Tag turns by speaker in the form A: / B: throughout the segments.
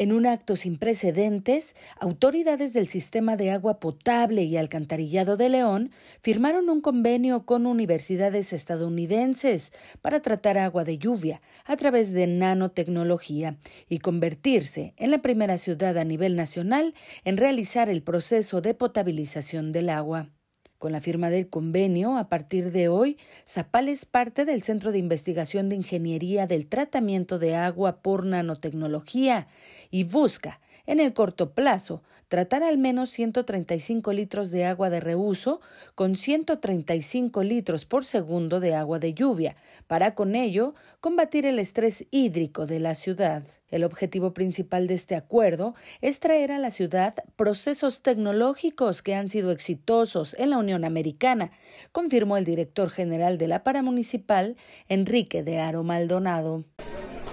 A: En un acto sin precedentes, autoridades del sistema de agua potable y alcantarillado de León firmaron un convenio con universidades estadounidenses para tratar agua de lluvia a través de nanotecnología y convertirse en la primera ciudad a nivel nacional en realizar el proceso de potabilización del agua. Con la firma del convenio, a partir de hoy, Zapal es parte del Centro de Investigación de Ingeniería del Tratamiento de Agua por Nanotecnología y busca en el corto plazo, tratar al menos 135 litros de agua de reuso con 135 litros por segundo de agua de lluvia, para con ello combatir el estrés hídrico de la ciudad. El objetivo principal de este acuerdo es traer a la ciudad procesos tecnológicos que han sido exitosos en la Unión Americana, confirmó el director general de la paramunicipal, Enrique de Aro Maldonado.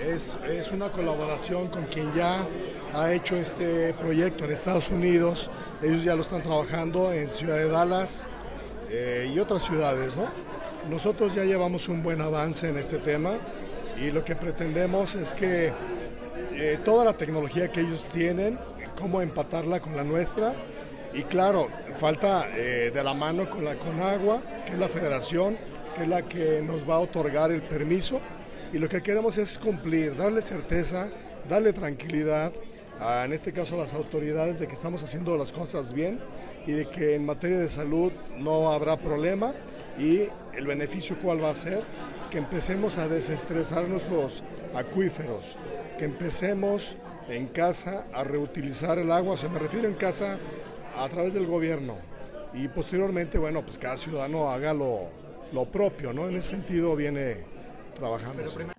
B: es una colaboración con quien ya ha hecho este proyecto en Estados Unidos. Ellos ya lo están trabajando en Ciudad de Dallas eh, y otras ciudades, ¿no? Nosotros ya llevamos un buen avance en este tema y lo que pretendemos es que eh, toda la tecnología que ellos tienen, cómo empatarla con la nuestra y claro, falta eh, de la mano con la Conagua, que es la federación, que es la que nos va a otorgar el permiso y lo que queremos es cumplir, darle certeza, darle tranquilidad en este caso las autoridades de que estamos haciendo las cosas bien y de que en materia de salud no habrá problema y el beneficio cuál va a ser, que empecemos a desestresar nuestros acuíferos, que empecemos en casa a reutilizar el agua, se me refiere en casa a través del gobierno y posteriormente, bueno, pues cada ciudadano haga lo, lo propio,
A: ¿no? En ese sentido viene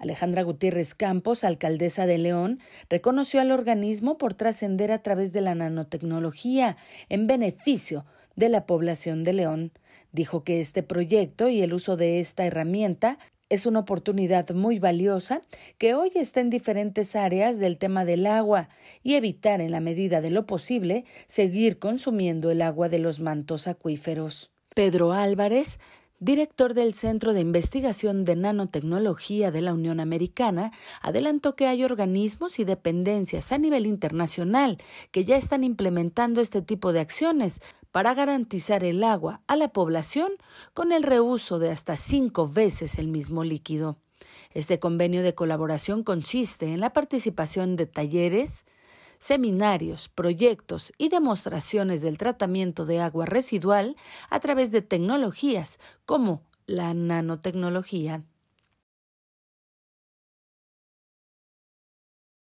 A: Alejandra Gutiérrez Campos, alcaldesa de León, reconoció al organismo por trascender a través de la nanotecnología en beneficio de la población de León. Dijo que este proyecto y el uso de esta herramienta es una oportunidad muy valiosa que hoy está en diferentes áreas del tema del agua y evitar en la medida de lo posible seguir consumiendo el agua de los mantos acuíferos. Pedro Álvarez director del Centro de Investigación de Nanotecnología de la Unión Americana, adelantó que hay organismos y dependencias a nivel internacional que ya están implementando este tipo de acciones para garantizar el agua a la población con el reuso de hasta cinco veces el mismo líquido. Este convenio de colaboración consiste en la participación de talleres, seminarios, proyectos y demostraciones del tratamiento de agua residual a través de tecnologías como la nanotecnología.